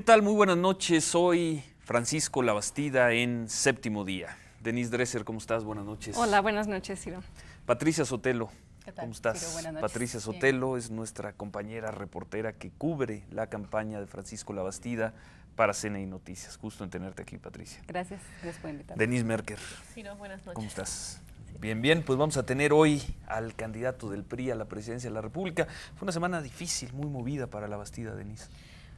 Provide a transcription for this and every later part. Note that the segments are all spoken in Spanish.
¿Qué tal? Muy buenas noches. Soy Francisco Labastida en Séptimo Día. Denise Dresser, ¿cómo estás? Buenas noches. Hola, buenas noches, Ciro. Patricia Sotelo. ¿Qué tal? ¿Cómo estás? Patricia Sotelo es nuestra compañera reportera que cubre la campaña de Francisco Labastida para CNI Noticias. Gusto en tenerte aquí, Patricia. Gracias, gracias por invitarme. Denise Merker. Ciro, buenas noches. ¿Cómo estás? Bien, bien, pues vamos a tener hoy al candidato del PRI a la presidencia de la República. Fue una semana difícil, muy movida para Labastida, Denise.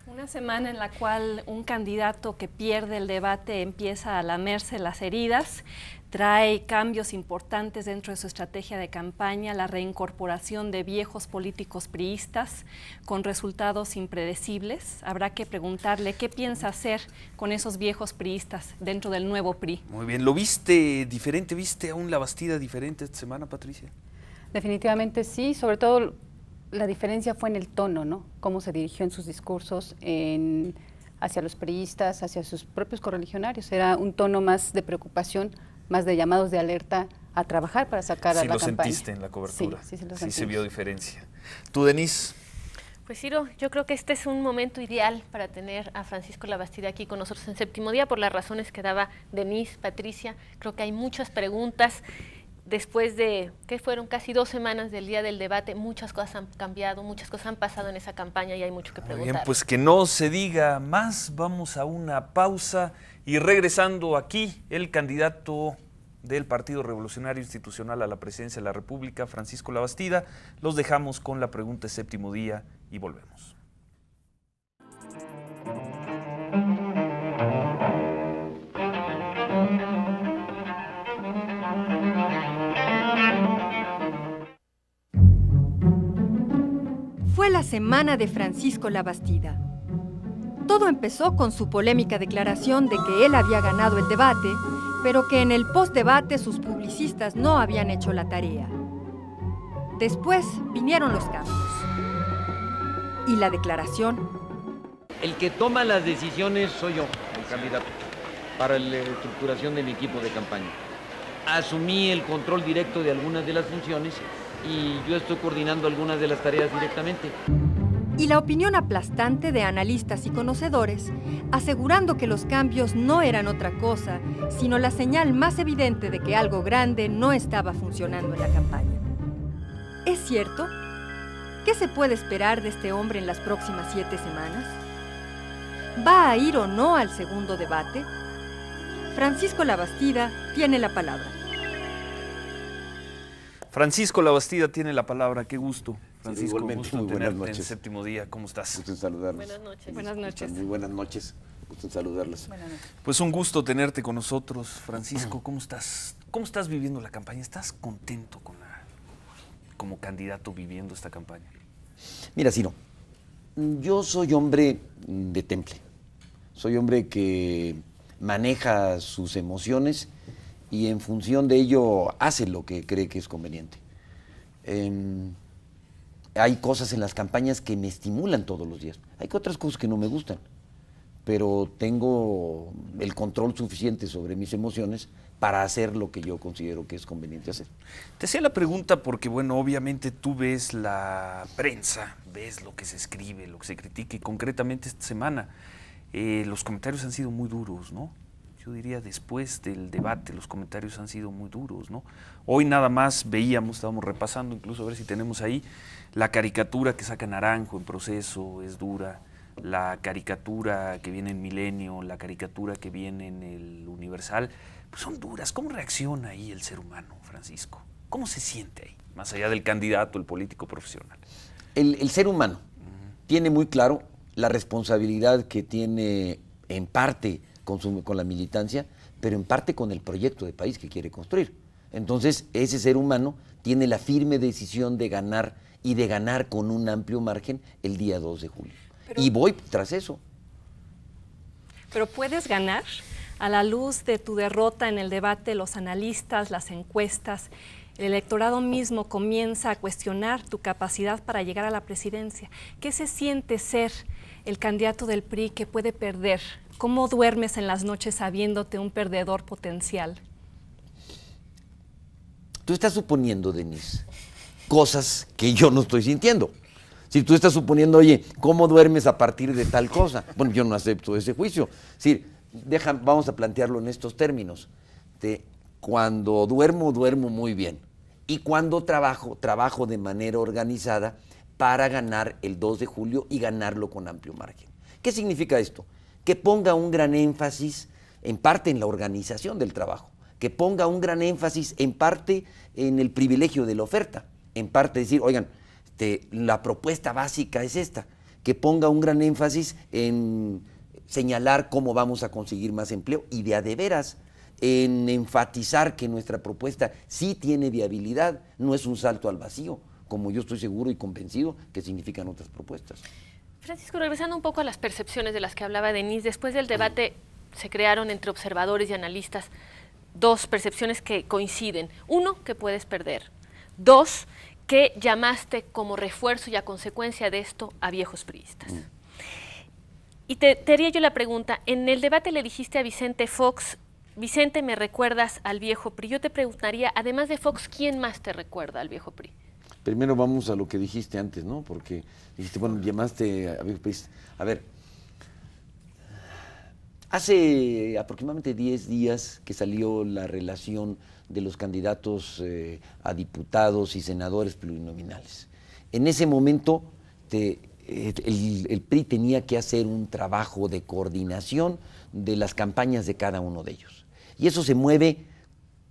Una semana en la cual un candidato que pierde el debate empieza a lamerse las heridas, trae cambios importantes dentro de su estrategia de campaña, la reincorporación de viejos políticos priistas con resultados impredecibles. Habrá que preguntarle qué piensa hacer con esos viejos priistas dentro del nuevo PRI. Muy bien, ¿lo viste diferente? ¿Viste aún la bastida diferente esta semana, Patricia? Definitivamente sí, sobre todo la diferencia fue en el tono, ¿no? Cómo se dirigió en sus discursos hacia los periodistas, hacia sus propios correligionarios. Era un tono más de preocupación, más de llamados de alerta a trabajar para sacar a la campaña. Sí lo sentiste en la cobertura. Sí, sí, se vio diferencia. ¿Tú, Denise? Pues Ciro, yo creo que este es un momento ideal para tener a Francisco Labastida aquí con nosotros en séptimo día por las razones que daba Denise, Patricia. Creo que hay muchas preguntas después de, que fueron casi dos semanas del día del debate, muchas cosas han cambiado, muchas cosas han pasado en esa campaña y hay mucho que preguntar. Bien, pues que no se diga más, vamos a una pausa y regresando aquí, el candidato del Partido Revolucionario Institucional a la Presidencia de la República, Francisco Labastida, los dejamos con la pregunta de séptimo día y volvemos. semana de Francisco Labastida. Todo empezó con su polémica declaración de que él había ganado el debate, pero que en el post-debate sus publicistas no habían hecho la tarea. Después vinieron los cambios. Y la declaración. El que toma las decisiones soy yo, el candidato, para la estructuración de mi equipo de campaña. Asumí el control directo de algunas de las funciones y yo estoy coordinando algunas de las tareas directamente. Y la opinión aplastante de analistas y conocedores, asegurando que los cambios no eran otra cosa, sino la señal más evidente de que algo grande no estaba funcionando en la campaña. ¿Es cierto? ¿Qué se puede esperar de este hombre en las próximas siete semanas? ¿Va a ir o no al segundo debate? Francisco Labastida tiene la palabra. Francisco Labastida tiene la palabra, qué gusto. Francisco, muy buenas noches. En séptimo día, ¿cómo estás? Gusto Buenas noches. noches. Muy buenas noches. Gusto en saludarlos. Buenas noches. Pues un gusto tenerte con nosotros, Francisco. ¿Cómo estás? ¿Cómo estás viviendo la campaña? ¿Estás contento con la, como candidato viviendo esta campaña? Mira, Ciro, yo soy hombre de temple. Soy hombre que maneja sus emociones y en función de ello hace lo que cree que es conveniente. Em, hay cosas en las campañas que me estimulan todos los días. Hay otras cosas que no me gustan, pero tengo el control suficiente sobre mis emociones para hacer lo que yo considero que es conveniente hacer. Te hacía la pregunta porque, bueno, obviamente tú ves la prensa, ves lo que se escribe, lo que se critica y concretamente esta semana eh, los comentarios han sido muy duros, ¿no? yo diría, después del debate. Los comentarios han sido muy duros, ¿no? Hoy nada más veíamos, estábamos repasando, incluso a ver si tenemos ahí, la caricatura que saca Naranjo en proceso es dura, la caricatura que viene en Milenio, la caricatura que viene en el Universal, pues son duras. ¿Cómo reacciona ahí el ser humano, Francisco? ¿Cómo se siente ahí, más allá del candidato, el político profesional? El, ser humano tiene muy claro la responsabilidad que tiene en parte con, la militancia, pero en parte con el proyecto de país que quiere construir. Entonces, ese ser humano tiene la firme decisión de ganar y de ganar con un amplio margen el día 2 de julio. y voy tras eso. Pero puedes ganar a la luz de tu derrota en el debate, los analistas, las encuestas. El electorado mismo comienza a cuestionar tu capacidad para llegar a la presidencia. ¿Qué se siente ser el candidato del PRI que puede perder ¿Cómo duermes en las noches sabiéndote un perdedor potencial? Tú estás suponiendo, Denise, cosas que yo no estoy sintiendo. Si tú estás suponiendo, oye, ¿cómo duermes a partir de tal cosa? Bueno, yo no acepto ese juicio. Es vamos a plantearlo en estos términos. cuando duermo, duermo muy bien. Y cuando trabajo, trabajo de manera organizada para ganar el 2 de julio y ganarlo con amplio margen. ¿Qué significa esto? que ponga un gran énfasis en parte en la organización del trabajo, que ponga un gran énfasis en parte en el privilegio de la oferta, en parte decir, oigan, este, la propuesta básica es esta, que ponga un gran énfasis en señalar cómo vamos a conseguir más empleo y de a de veras en enfatizar que nuestra propuesta sí tiene viabilidad, no es un salto al vacío, como yo estoy seguro y convencido que significan otras propuestas. Francisco, regresando un poco a las percepciones de las que hablaba Denise, después del debate se crearon entre observadores y analistas dos percepciones que coinciden. Uno, que puedes perder. Dos, que llamaste como refuerzo y a consecuencia de esto a viejos priistas. Y te, te haría yo la pregunta, en el debate le dijiste a Vicente Fox, Vicente, me recuerdas al viejo PRI. Yo te preguntaría, además de Fox, ¿quién más te recuerda al viejo PRI? Primero vamos a lo que dijiste antes, ¿no? Porque dijiste, bueno, llamaste a ver. A ver, hace aproximadamente 10 días que salió la relación de los candidatos eh, a diputados y senadores plurinominales. En ese momento eh, el, el PRI tenía que hacer un trabajo de coordinación de las campañas de cada uno de ellos. Y eso se mueve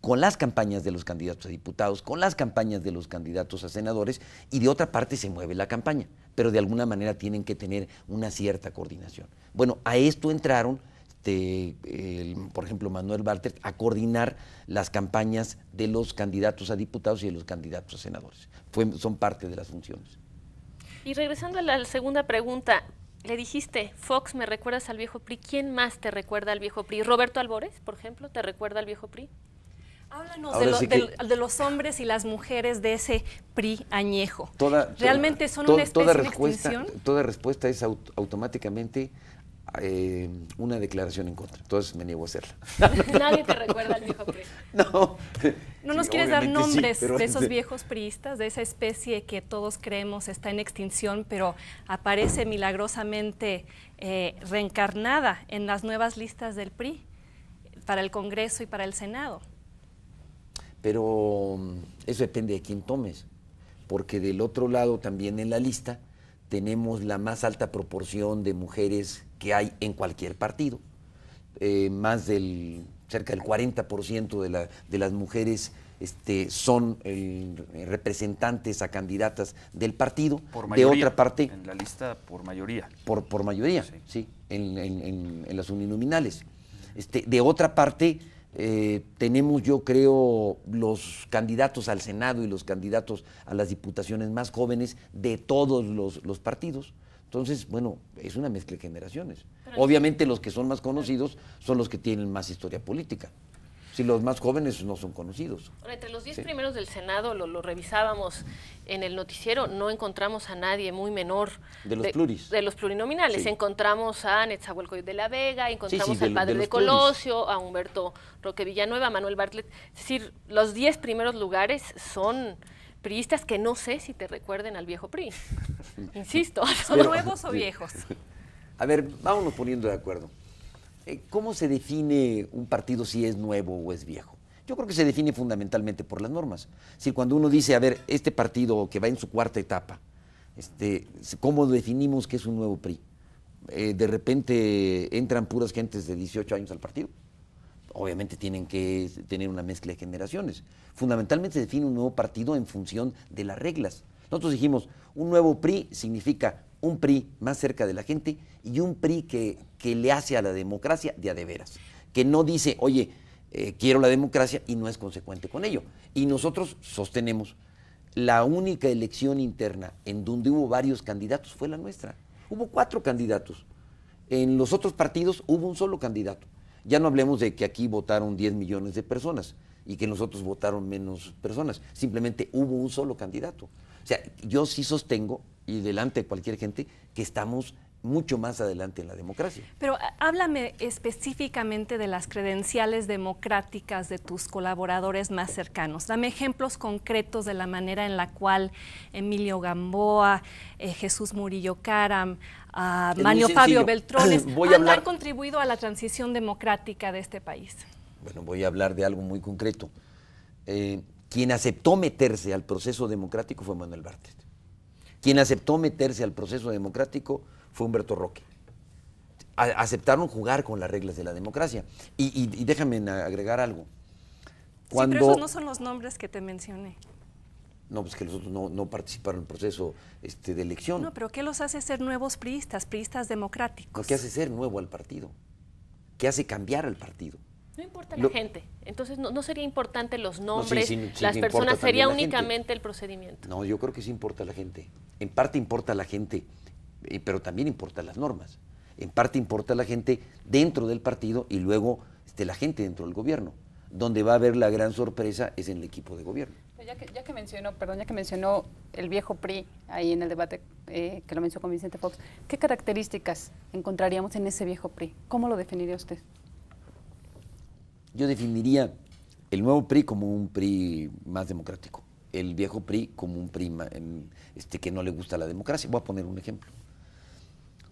con las campañas de los candidatos a diputados, con las campañas de los candidatos a senadores y de otra parte se mueve la campaña, pero de alguna manera tienen que tener una cierta coordinación. Bueno, a esto entraron, este, por ejemplo, Manuel Bartlett, a coordinar las campañas de los candidatos a diputados y de los candidatos a senadores. son parte de las funciones. Y regresando a la segunda pregunta, le dijiste, Fox, me recuerdas al viejo PRI. ¿Quién más te recuerda al viejo PRI? ¿Roberto Albores, por ejemplo, te recuerda al viejo PRI? Háblanos de, los hombres y las mujeres de ese PRI añejo. ¿Realmente son una especie en extinción? Toda respuesta es automáticamente eh, una declaración en contra. Entonces me niego a hacerla. Nadie te recuerda al viejo PRI. No. ¿No nos quieres dar nombres de esos viejos priistas, de esa especie que todos creemos está en extinción, pero aparece milagrosamente eh, reencarnada en las nuevas listas del PRI para el Congreso y para el Senado? Pero mm, eso depende de quién tomes, porque del otro lado también en la lista tenemos la más alta proporción de mujeres que hay en cualquier partido. Eh, más del cerca del 40% de, la, de las mujeres este, son eh, representantes a candidatas del partido. Por mayoría, de otra parte. En la lista por mayoría. Por, por mayoría, sí, en, las uninominales. Este, de otra parte, eh, tenemos, yo creo, los candidatos al Senado y los candidatos a las diputaciones más jóvenes de todos los, partidos. Entonces, bueno, es una mezcla de generaciones. Obviamente los que son más conocidos son los que tienen más historia política si los más jóvenes no son conocidos. entre los 10 primeros del Senado, lo, revisábamos en el noticiero, no encontramos a nadie muy menor. De los pluris. De los plurinominales. Encontramos a Netzahuelcoyot de la Vega, encontramos al padre de, Colosio, a Humberto Roque Villanueva, a Manuel Bartlett. Es decir, los 10 primeros lugares son priistas que no sé si te recuerden al viejo PRI. Insisto. ¿Son nuevos o viejos? A ver, vámonos poniendo de acuerdo. Eh, ¿Cómo se define un partido si es nuevo o es viejo? Yo creo que se define fundamentalmente por las normas. Si cuando uno dice, a ver, este partido que va en su cuarta etapa, este, ¿cómo definimos que es un nuevo PRI? Eh, de repente entran puras gentes de 18 años al partido. Obviamente tienen que tener una mezcla de generaciones. Fundamentalmente se define un nuevo partido en función de las reglas. Nosotros dijimos, un nuevo PRI significa un PRI más cerca de la gente y un PRI que, que le hace a la democracia de a de veras, que no dice, oye, eh, quiero la democracia y no es consecuente con ello. Y nosotros sostenemos, la única elección interna en donde hubo varios candidatos fue la nuestra. Hubo cuatro candidatos. En los otros partidos hubo un solo candidato. Ya no hablemos de que aquí votaron 10 millones de personas y que nosotros votaron menos personas. Simplemente hubo un solo candidato. O sea, yo sí sostengo y delante de cualquier gente que estamos mucho más adelante en la democracia. Pero eh, háblame específicamente de las credenciales democráticas de tus colaboradores más cercanos. Dame ejemplos concretos de la manera en la cual Emilio Gamboa, eh, Jesús Murillo Caram, uh, ah, Fabio Beltrones han, contribuido a la transición democrática de este país. Bueno, voy a hablar de algo muy concreto. Eh, quien aceptó meterse al proceso democrático fue Manuel Bartlett. Quien aceptó meterse al proceso democrático fue Humberto Roque. aceptaron jugar con las reglas de la democracia. Y, déjame agregar algo. Sí, pero esos no son los nombres que te mencioné. No, pues que los otros no, participaron en el proceso este, de elección. No, pero ¿qué los hace ser nuevos priistas, priistas democráticos? ¿qué hace ser nuevo al partido? ¿Qué hace cambiar al partido? No importa la gente. Entonces no, no, sería importante los nombres, las personas, sería únicamente el procedimiento. No, yo creo que sí importa la gente. En parte importa la gente, eh, pero también importan las normas. En parte importa la gente dentro del partido y luego este, la gente dentro del gobierno. Donde va a haber la gran sorpresa es en el equipo de gobierno. Ya que, mencionó, perdón, ya que mencionó el viejo PRI ahí en el debate eh, que lo mencionó con Vicente Fox, ¿qué características encontraríamos en ese viejo PRI? ¿Cómo lo definiría usted? Yo definiría el nuevo PRI como un PRI más democrático, el viejo PRI como un PRI em, este, que no le gusta la democracia. Voy a poner un ejemplo.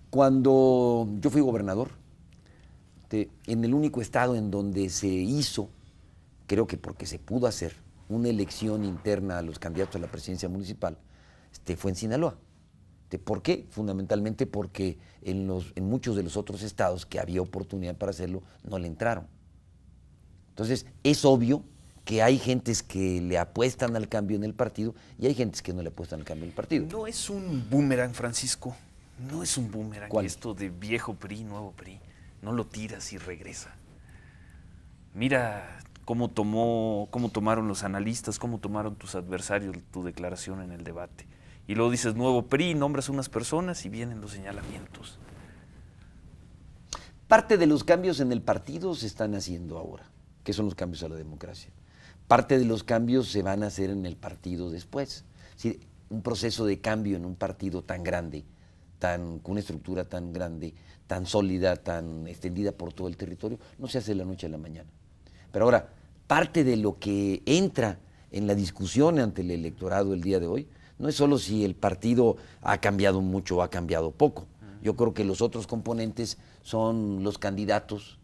Cuando yo fui gobernador, en el único estado en donde se hizo, creo que porque se pudo hacer, una elección interna a los candidatos a la presidencia municipal, este, fue en Sinaloa. Este, ¿Por qué? Fundamentalmente porque en muchos de los otros estados que había oportunidad para hacerlo, no le entraron. Entonces, es obvio que hay gentes que le apuestan al cambio en el partido y hay gentes que no le apuestan al cambio en el partido. No es un boomerang, Francisco. No es un boomerang esto de viejo PRI, nuevo PRI. No lo tiras y regresa. Mira cómo tomó, cómo tomaron los analistas, cómo tomaron tus adversarios tu declaración en el debate. Y luego dices nuevo PRI, nombras unas personas y vienen los señalamientos. Parte de los cambios en el partido se están haciendo ahora que son los cambios a la democracia. Parte de los cambios se van a hacer en el partido después. un proceso de cambio en un partido tan grande, tan, con una estructura tan grande, tan sólida, tan extendida por todo el territorio, no se hace de la noche a la mañana. Pero ahora, parte de lo que entra en la discusión ante el electorado el día de hoy no es solo si el partido ha cambiado mucho o ha cambiado poco. Yo creo que los otros componentes son los candidatos,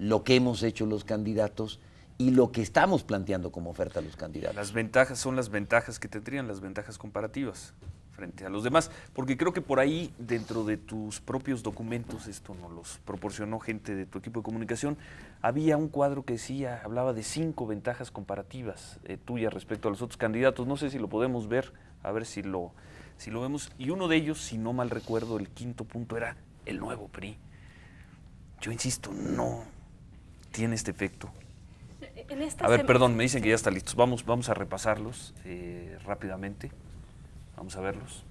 lo que hemos hecho los candidatos y lo que estamos planteando como oferta a los candidatos. Las ventajas son las ventajas que tendrían, las ventajas comparativas frente a los demás, porque creo que por ahí, dentro de tus propios documentos, esto nos los proporcionó gente de tu equipo de comunicación, había un cuadro que decía, hablaba de cinco ventajas comparativas eh, tuyas respecto a los otros candidatos. No sé si lo podemos ver, a ver si lo, si lo vemos. Y uno de ellos, si no mal recuerdo, el quinto punto era el nuevo PRI. Yo insisto, no, tiene este efecto. a ver, perdón, me dicen que ya está listos. Vamos, vamos a repasarlos eh, rápidamente. Vamos a verlos.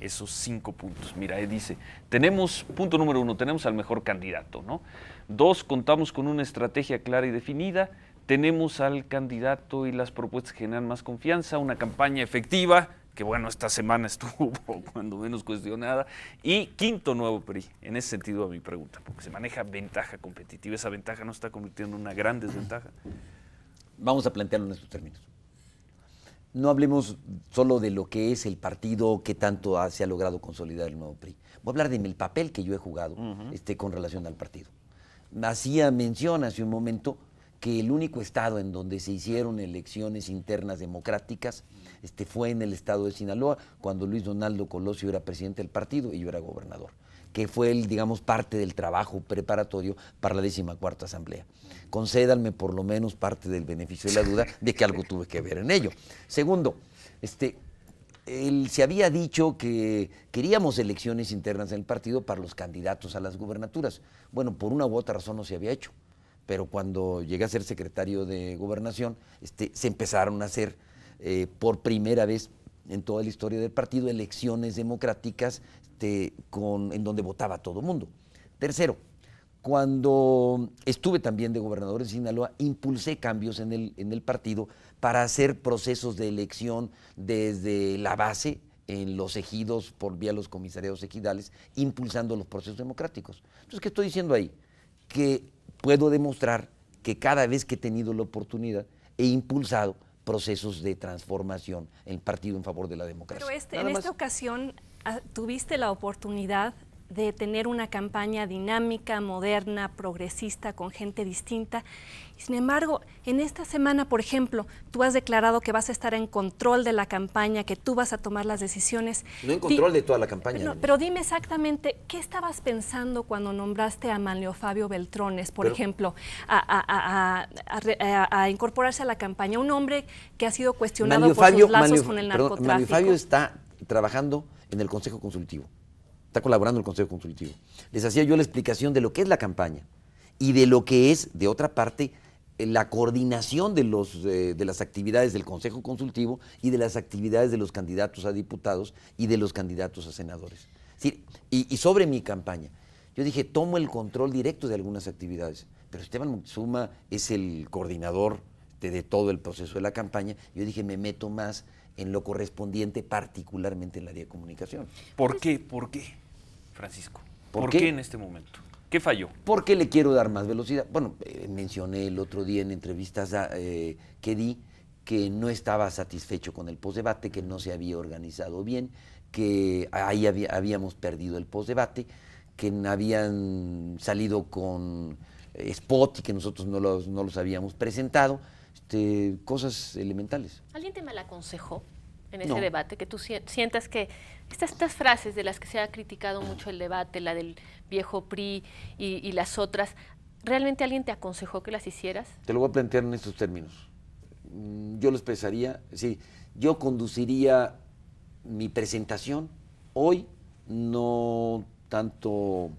Esos cinco puntos. Mira, dice, tenemos, punto número uno, tenemos al mejor candidato, ¿no? Dos, contamos con una estrategia clara y definida. Tenemos al candidato y las propuestas que generan más confianza, una campaña efectiva, que bueno, esta semana estuvo cuando menos cuestionada. Y quinto nuevo PRI, en ese sentido a mi pregunta, porque se maneja ventaja competitiva, esa ventaja no está convirtiendo en una gran desventaja. Vamos a plantearlo en estos términos. No hablemos solo de lo que es el partido, qué tanto se ha logrado consolidar el nuevo PRI. Voy a hablar de el papel que yo he jugado este, con relación al partido. Hacía mención hace un momento que el único estado en donde se hicieron elecciones internas democráticas este, fue en el estado de Sinaloa, cuando Luis Donaldo Colosio era presidente del partido y yo era gobernador que fue, el, digamos, parte del trabajo preparatorio para la cuarta asamblea. Concédanme por lo menos parte del beneficio de la duda de que algo tuve que ver en ello. Segundo, este, él, se había dicho que queríamos elecciones internas en el partido para los candidatos a las gubernaturas. Bueno, por una u otra razón no se había hecho, pero cuando llegué a ser secretario de gobernación, este, se empezaron a hacer eh, por primera vez en toda la historia del partido elecciones democráticas este, en donde votaba todo mundo. Tercero, cuando estuve también de gobernador en Sinaloa, impulsé cambios en el, partido para hacer procesos de elección desde la base, en los ejidos por vía los comisariados ejidales, impulsando los procesos democráticos. Entonces, ¿qué estoy diciendo ahí? Que puedo demostrar que cada vez que he tenido la oportunidad, he impulsado procesos de transformación, el partido en favor de la democracia. Pero este, en esta ocasión ah, tuviste la oportunidad de tener una campaña dinámica, moderna, progresista, con gente distinta. Sin embargo, en esta semana, por ejemplo, tú has declarado que vas a estar en control de la campaña, que tú vas a tomar las decisiones. No en control de toda la campaña. No, pero dime exactamente, ¿qué estabas pensando cuando nombraste a Manlio Fabio Beltrones, por ejemplo, a, incorporarse a la campaña? Un hombre que ha sido cuestionado por sus lazos con el narcotráfico. Manlio Fabio está trabajando en el Consejo Consultivo. Está colaborando el Consejo Consultivo. Les hacía yo la explicación de lo que es la campaña y de lo que es, de otra parte, eh, la coordinación de, los, eh, de, las actividades del Consejo Consultivo y de las actividades de los candidatos a diputados y de los candidatos a senadores. y, sobre mi campaña, yo dije, tomo el control directo de algunas actividades, pero Esteban Moctezuma es el coordinador de, todo el proceso de la campaña. Yo dije, me meto más en lo correspondiente, particularmente en la área de comunicación. ¿Por qué? ¿Por qué? Francisco? ¿Por, qué? en este momento? ¿Qué falló? Porque le quiero dar más velocidad. Bueno, eh, mencioné el otro día en entrevistas ah, eh, que di que no estaba satisfecho con el postdebate, que no se había organizado bien, que ahí habíamos perdido el postdebate, que habían salido con eh, spot y que nosotros no los, no los habíamos presentado, este, cosas elementales. ¿Alguien te mal aconsejó en ese debate, que tú sientas que estas, estas, frases de las que se ha criticado mucho el debate, la del viejo PRI y, las otras, ¿realmente alguien te aconsejó que las hicieras? Te lo voy a plantear en estos términos. Mm, yo lo expresaría sí, yo conduciría mi presentación hoy, no tanto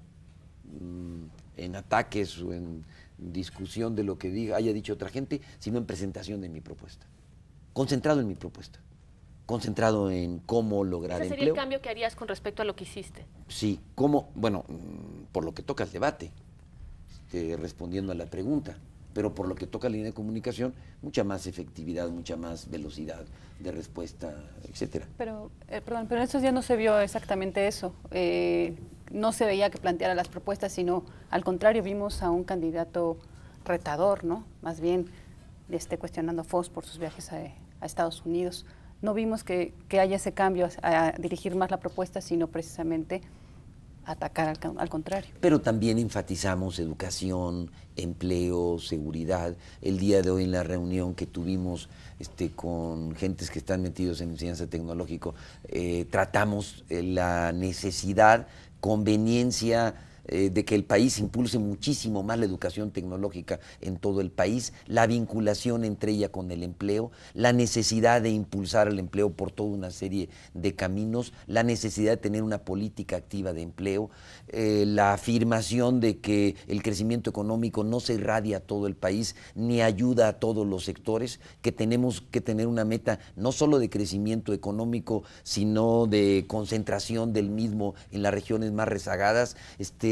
mm, en ataques o en discusión de lo que diga, haya dicho otra gente, sino en presentación de mi propuesta, concentrado en mi propuesta concentrado en cómo lograr ¿Ese sería el cambio que harías con respecto a lo que hiciste? Sí, cómo, bueno, mm, por lo que toca el debate, este, respondiendo a la pregunta, pero por lo que toca la línea de comunicación, mucha más efectividad, mucha más velocidad de respuesta, etcétera. Pero, eh, perdón, pero en estos días no se vio exactamente eso. Eh, no se veía que planteara las propuestas, sino al contrario, vimos a un candidato retador, ¿no? Más bien este, cuestionando a Fox por sus viajes a Estados Unidos no vimos que, haya ese cambio a, dirigir más la propuesta, sino precisamente atacar al, contrario. Pero también enfatizamos educación, empleo, seguridad. El día de hoy en la reunión que tuvimos este, con gentes que están metidos en enseñanza tecnológica, eh, tratamos eh, la necesidad, conveniencia, eh, de que el país impulse muchísimo más la educación tecnológica en todo el país, la vinculación entre ella con el empleo, la necesidad de impulsar el empleo por toda una serie de caminos, la necesidad de tener una política activa de empleo, eh, la afirmación de que el crecimiento económico no se irradia a todo el país ni ayuda a todos los sectores, que tenemos que tener una meta no solo de crecimiento económico, sino de concentración del mismo en las regiones más rezagadas. Este,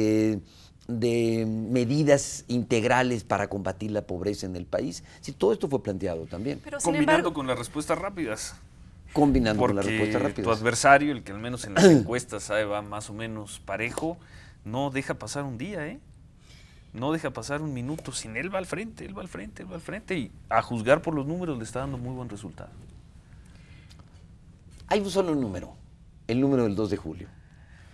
de medidas integrales para combatir la pobreza en el país. Si todo esto fue planteado también. combinando con las respuestas rápidas. Combinando con las respuestas rápidas. Tu adversario, el que al menos en las encuestas sabe, va más o menos parejo, no deja pasar un día, ¿eh? No deja pasar un minuto sin él va al frente, él va al frente, él va al frente y a juzgar por los números le está dando muy buen resultado. Hay un solo número, el número del 2 de julio.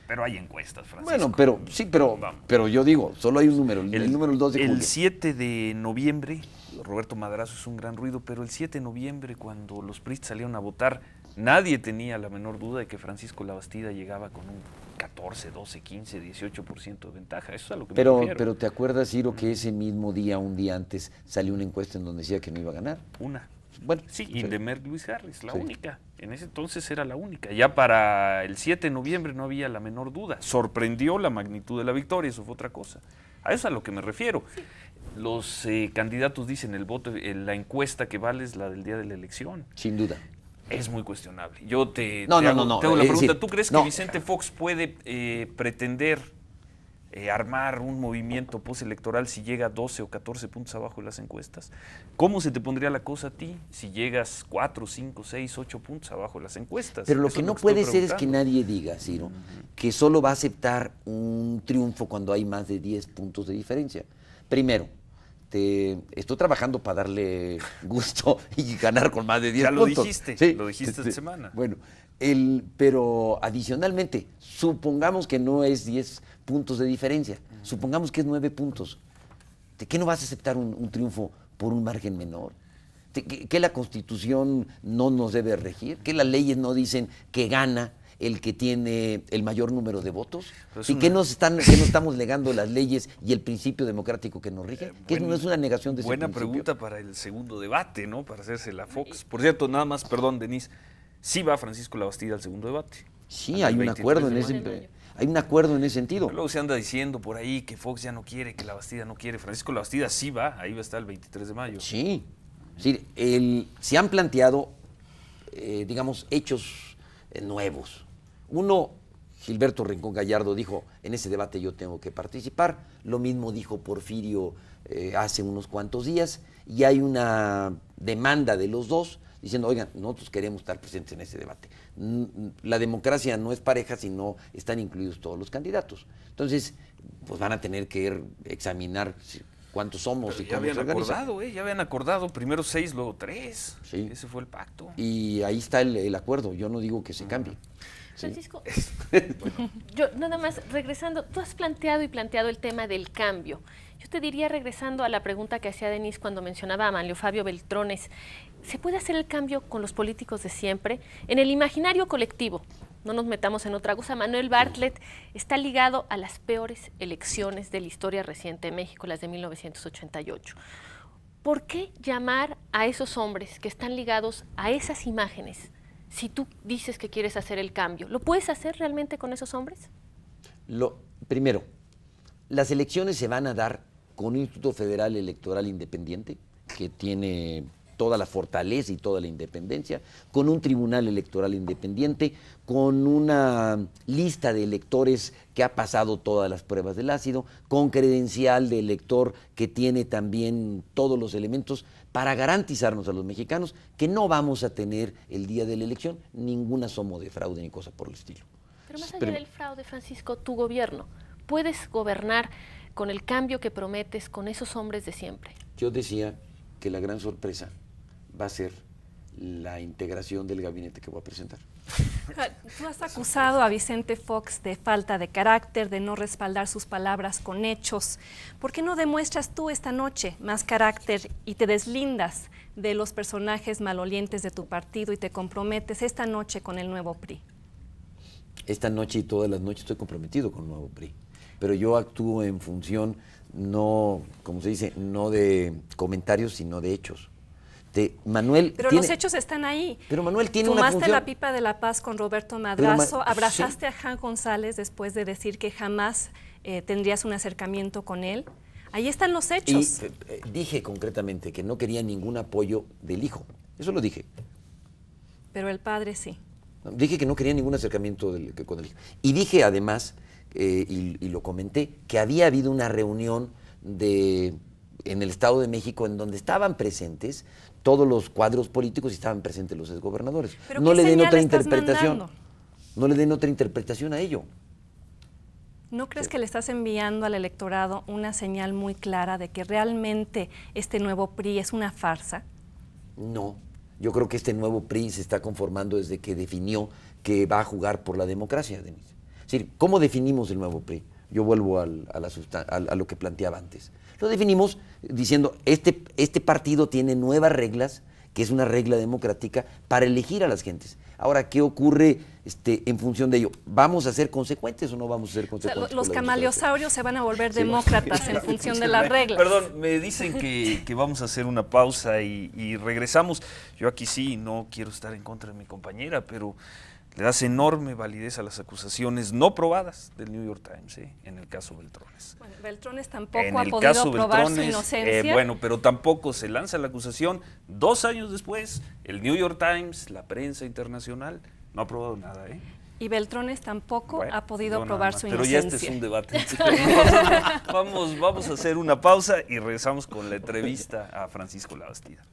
Pero hay encuestas, Francisco. Bueno, pero sí, pero, pero yo digo, solo hay un número, el, número 2 de El 7 de noviembre, Roberto Madrazo es un gran ruido, pero el 7 de noviembre, cuando los PRI salieron a votar, nadie tenía la menor duda de que Francisco Labastida llegaba con un 14, 12, 15, 18% de ventaja. Eso es a lo que pero, me refiero. Pero ¿te acuerdas, Ciro, que ese mismo día, un día antes, salió una encuesta en donde decía que no iba a ganar? Una. Bueno, sí, de Indemer Luis Harris, la única. En ese entonces era la única. Ya para el 7 de noviembre no había la menor duda. Sorprendió la magnitud de la victoria, eso fue otra cosa. A eso a lo que me refiero. Los eh, candidatos dicen el voto, eh, la encuesta que vale es la del día de la elección. Sin duda. Es muy cuestionable. Yo te, no, la eh, pregunta. ¿Tú crees que Vicente Fox puede eh, pretender eh, armar un movimiento postelectoral si llega 12 o 14 puntos abajo de las encuestas? ¿Cómo se te pondría la cosa a ti si llegas 4, 5, 6, 8 puntos abajo de las encuestas? Pero lo que no puede ser es que nadie diga, Ciro, que solo va a aceptar un triunfo cuando hay más de 10 puntos de diferencia. Primero, te, estoy trabajando para darle gusto y ganar con más de 10 puntos. Ya lo dijiste, lo dijiste esta semana. Bueno, el, pero adicionalmente, supongamos que no es 10 puntos de diferencia. Supongamos que es nueve puntos. ¿De qué no vas a aceptar un, triunfo por un margen menor? qué la constitución no nos debe regir, qué las leyes no dicen que gana el que tiene el mayor número de votos y qué nos están que no estamos legando las leyes y el principio democrático que nos rige, eh, que no es una negación de ese Buena pregunta para el segundo debate, ¿no? Para hacerse la Fox. Por cierto, nada más, perdón, Denise, sí va Francisco Labastida al segundo debate. Sí, hay un acuerdo en ese hay un acuerdo en ese sentido. Luego se anda diciendo por ahí que Fox ya no quiere, que la Bastida no quiere. Francisco la Bastida sí va, ahí va a estar el 23 de mayo. Sí. sí el, se han planteado, eh, digamos, hechos eh, nuevos. Uno, Gilberto Rincón Gallardo dijo, en ese debate yo tengo que participar. Lo mismo dijo Porfirio eh, hace unos cuantos días. Y hay una demanda de los dos diciendo, oigan, nosotros queremos estar presentes en ese debate. Mm, la democracia no es pareja si no están incluidos todos los candidatos. Entonces, pues van a tener que examinar cuántos somos y cómo ya habían acordado, eh, ya habían acordado primero seis, luego tres. Ese fue el pacto. Y ahí está el, acuerdo. Yo no digo que se cambie. Francisco, yo nada más regresando, tú has planteado y planteado el tema del cambio. Yo te diría, regresando a la pregunta que hacía Denise cuando mencionaba a Manlio Fabio Beltrones, se puede hacer el cambio con los políticos de siempre en el imaginario colectivo. No nos metamos en otra cosa. Manuel Bartlett está ligado a las peores elecciones de la historia reciente de México, las de 1988. ¿Por qué llamar a esos hombres que están ligados a esas imágenes si tú dices que quieres hacer el cambio? ¿Lo puedes hacer realmente con esos hombres? Lo, primero, las elecciones se van a dar con un Instituto Federal Electoral Independiente que tiene toda la fortaleza y toda la independencia, con un tribunal electoral independiente, con una lista de electores que ha pasado todas las pruebas del ácido, con credencial de elector que tiene también todos los elementos para garantizarnos a los mexicanos que no vamos a tener el día de la elección ningún asomo de fraude ni cosa por el estilo. Pero más allá del fraude, Francisco, tu gobierno, ¿puedes gobernar con el cambio que prometes con esos hombres de siempre? Yo decía que la gran sorpresa va a ser la integración del gabinete que voy a presentar. Tú has acusado a Vicente Fox de falta de carácter, de no respaldar sus palabras con hechos. ¿Por qué no demuestras tú esta noche más carácter y te deslindas de los personajes malolientes de tu partido y te comprometes esta noche con el nuevo PRI? Esta noche y todas las noches estoy comprometido con el nuevo PRI, pero yo actúo en función no, como se dice, no de comentarios, sino de hechos. Manuel. Pero los hechos están ahí. Pero Manuel tiene Fumaste una la pipa de la paz con Roberto Madrazo, abrazaste a Jan González después de decir que jamás eh, tendrías un acercamiento con él. Ahí están los hechos. Eh, eh, dije concretamente que no quería ningún apoyo del hijo. Eso lo dije. Pero el padre sí. Dije que no quería ningún acercamiento con el hijo. Y dije además, y, lo comenté, que había habido una reunión de, en el Estado de México en donde estaban presentes todos los cuadros políticos y estaban presentes los exgobernadores. ¿Pero no le den otra interpretación. No le den otra interpretación a ello. ¿No crees que le estás enviando al electorado una señal muy clara de que realmente este nuevo PRI es una farsa? No. Yo creo que este nuevo PRI se está conformando desde que definió que va a jugar por la democracia, Denise. Es decir, ¿cómo definimos el nuevo PRI? Yo vuelvo a lo que planteaba antes. Lo definimos diciendo, este, este partido tiene nuevas reglas, que es una regla democrática, para elegir a las gentes. Ahora, ¿qué ocurre este, en función de ello? ¿Vamos a ser consecuentes o no vamos a ser consecuentes? los camaleosaurios se van a volver demócratas en función de las reglas. Perdón, me dicen que, vamos a hacer una pausa y regresamos. Yo aquí sí, no quiero estar en contra de mi compañera, pero le das enorme validez a las acusaciones no probadas del New York Times ¿eh? en el caso Beltrones. Bueno, Beltrones tampoco ha podido probar su eh, inocencia. bueno, pero tampoco se lanza la acusación. Dos años después, el New York Times, la prensa internacional, no ha probado nada. ¿eh? Y Beltrones tampoco ha podido probar su inocencia. Pero ya este es un debate. vamos, vamos a hacer una pausa y regresamos con la entrevista a Francisco Labastida.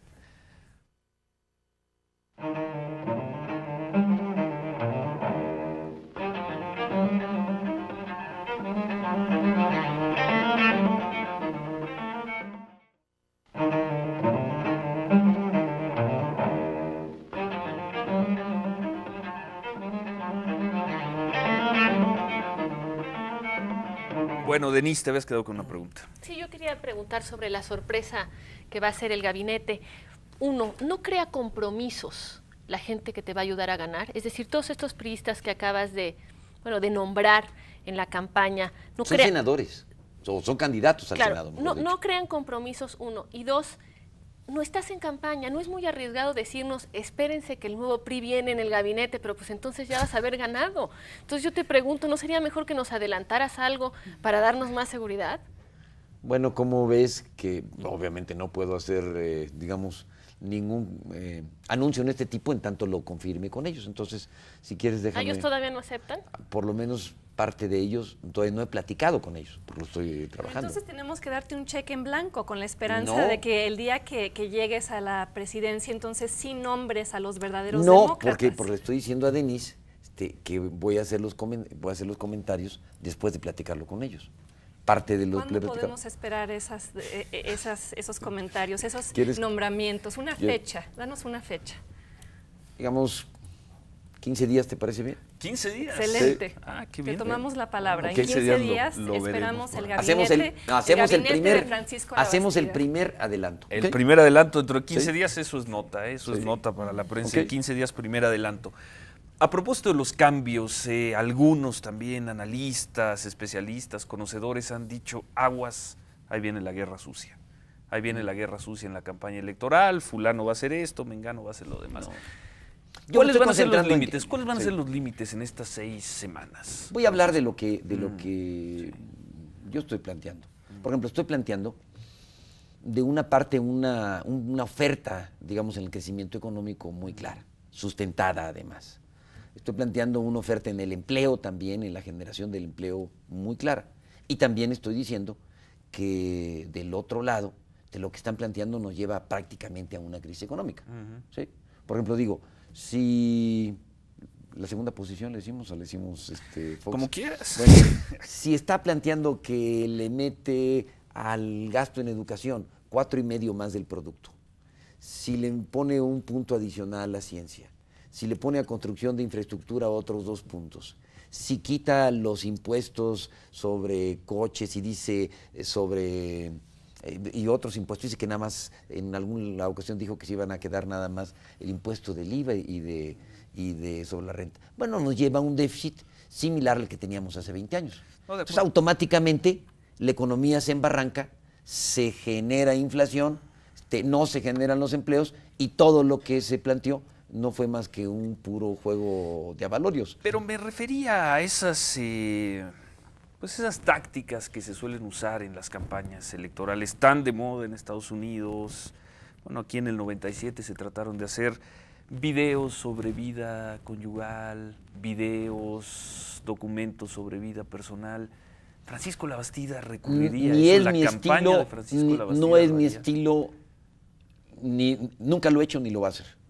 Bueno, Denise, te habías quedado con una pregunta. Sí, yo quería preguntar sobre la sorpresa que va a ser el gabinete. Uno, no crea compromisos la gente que te va a ayudar a ganar. Es decir, todos estos priistas que acabas de, bueno, de nombrar en la campaña. No son senadores, son candidatos al Senado. No, no crean compromisos, uno. Y dos, no estás en campaña, no es muy arriesgado decirnos, espérense que el nuevo PRI viene en el gabinete, pero pues entonces ya vas a haber ganado. Entonces yo te pregunto, ¿no sería mejor que nos adelantaras algo para darnos más seguridad? Bueno, como ves que obviamente no puedo hacer, eh, digamos, ningún eh, anuncio en este tipo en tanto lo confirme con ellos. Entonces, si quieres, dejar ¿Ellos todavía no aceptan? Por lo menos parte de ellos, todavía no he platicado con ellos, porque lo estoy trabajando. Entonces tenemos que darte un cheque en blanco con la esperanza de que el día que, llegues a la presidencia, entonces sí nombres a los verdaderos no, porque, porque le estoy diciendo a Denise este, que voy a, hacer los voy a hacer los comentarios después de platicarlo con ellos parte de los... ¿Cuándo podemos esperar eh, eh, esas, esos comentarios, esos nombramientos? Una fecha, danos una fecha. Digamos, 15 días, ¿te parece bien? 15 días. Excelente. Sí. Ah, tomamos la palabra. En 15 días, esperamos el gabinete. Hacemos el, hacemos el, primer, de Francisco hacemos el primer adelanto. El primer adelanto dentro de 15 días, eso es nota, ¿eh? eso es nota para la prensa. 15 días, primer adelanto. A propósito de los cambios, eh, algunos también analistas, especialistas, conocedores han dicho, aguas, ahí viene la guerra sucia. Ahí viene la guerra sucia en la campaña electoral, fulano va a hacer esto, mengano va a hacer lo demás. ¿Cuáles van a ser los límites? ¿Cuáles van a ser los límites en estas seis semanas? Voy a hablar de lo que, de lo mm, que yo estoy planteando. Mm. Por ejemplo, estoy planteando de una parte una, una oferta, digamos, en el crecimiento económico muy clara, sustentada además Estoy planteando una oferta en el empleo también, en la generación del empleo muy clara. Y también estoy diciendo que del otro lado, de lo que están planteando nos lleva prácticamente a una crisis económica. Por ejemplo, digo, si la segunda posición le decimos o le decimos este, Como quieras. si está planteando que le mete al gasto en educación cuatro y medio más del producto, si le pone un punto adicional a la ciencia, si le pone a construcción de infraestructura otros dos puntos, si quita los impuestos sobre coches y dice eh, sobre eh, y otros impuestos. Dice que nada más, en alguna ocasión dijo que se iban a quedar nada más el impuesto del IVA y de, y de sobre la renta. Bueno, nos lleva a un déficit similar al que teníamos hace 20 años. Entonces, automáticamente, la economía se embarranca, se genera inflación, no se generan los empleos y todo lo que se planteó no fue más que un puro juego de avalorios. Pero me refería a esas, eh, pues esas tácticas que se suelen usar en las campañas electorales, tan de moda en Estados Unidos. Bueno, aquí en el 97 se trataron de hacer videos sobre vida conyugal, videos, documentos sobre vida personal. Francisco Labastida recurriría a la campaña de Francisco Labastida. No es mi estilo, ni, nunca lo he hecho ni lo va a hacer